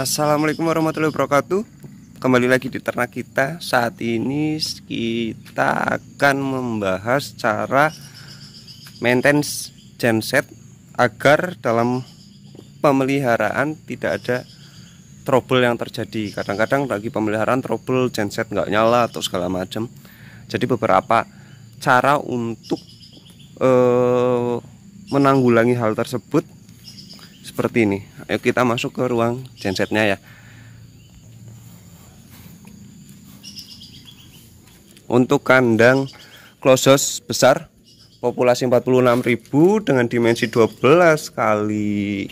Assalamualaikum warahmatullahi wabarakatuh Kembali lagi di ternak kita Saat ini kita akan membahas cara maintenance genset Agar dalam pemeliharaan tidak ada trouble yang terjadi Kadang-kadang bagi pemeliharaan trouble genset nggak nyala atau segala macam Jadi beberapa cara untuk eh, menanggulangi hal tersebut seperti ini ayo kita masuk ke ruang gensetnya ya untuk kandang klosos besar populasi 46.000 dengan dimensi 12 kali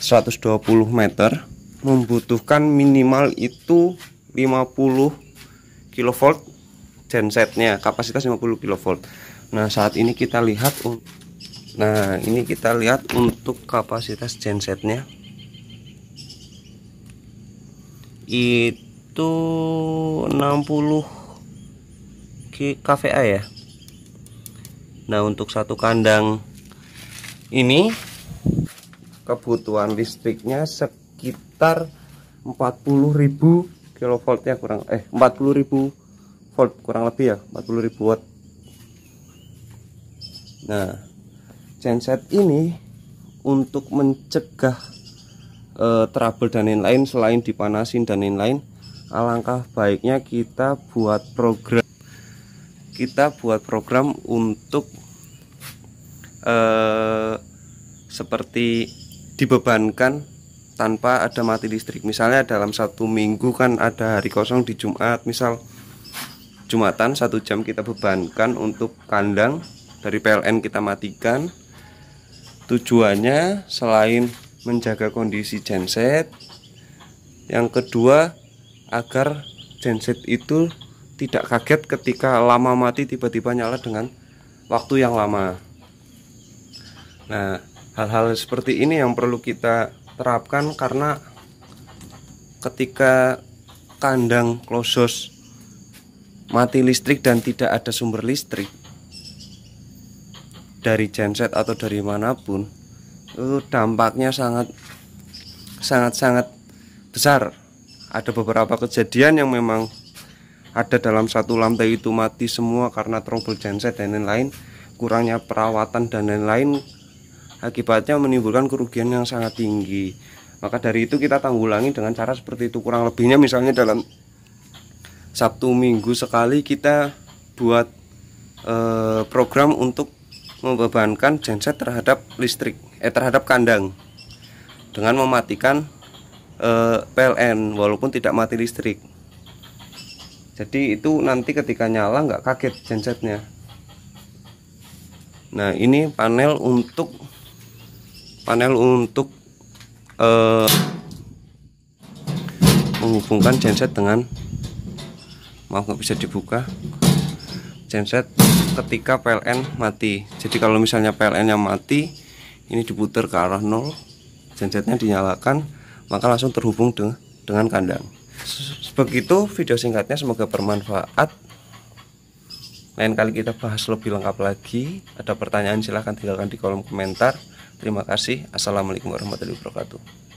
120 meter membutuhkan minimal itu 50 kilovolt gensetnya kapasitas 50 kilovolt nah saat ini kita lihat Nah ini kita lihat untuk kapasitas gensetnya itu 60 KVA ya Nah untuk satu kandang ini kebutuhan listriknya sekitar 40.000 kilovolt ya kurang eh 40.000 volt kurang lebih ya 40.000 watt nah genset ini untuk mencegah e, trouble dan lain-lain selain dipanasin dan lain-lain alangkah baiknya kita buat program kita buat program untuk e, seperti dibebankan tanpa ada mati listrik misalnya dalam satu minggu kan ada hari kosong di Jumat misal Jumatan satu jam kita bebankan untuk kandang dari PLN kita matikan Tujuannya selain menjaga kondisi genset, yang kedua agar genset itu tidak kaget ketika lama mati tiba-tiba nyala dengan waktu yang lama. Nah, hal-hal seperti ini yang perlu kita terapkan karena ketika kandang klosos mati listrik dan tidak ada sumber listrik dari genset atau dari manapun itu dampaknya sangat sangat sangat besar ada beberapa kejadian yang memang ada dalam satu lantai itu mati semua karena trouble genset dan lain-lain kurangnya perawatan dan lain-lain akibatnya menimbulkan kerugian yang sangat tinggi maka dari itu kita tanggulangi dengan cara seperti itu kurang lebihnya misalnya dalam Sabtu Minggu sekali kita buat eh, program untuk membebankan genset terhadap listrik eh terhadap kandang dengan mematikan eh, PLN walaupun tidak mati listrik jadi itu nanti ketika nyala nggak kaget gensetnya nah ini panel untuk panel untuk eh, menghubungkan genset dengan maaf nggak bisa dibuka genset ketika PLN mati jadi kalau misalnya PLN yang mati ini diputar ke arah nol gensetnya dinyalakan maka langsung terhubung de dengan kandang Sebegitu video singkatnya semoga bermanfaat lain kali kita bahas lebih lengkap lagi ada pertanyaan silahkan tinggalkan di kolom komentar terima kasih assalamualaikum warahmatullahi wabarakatuh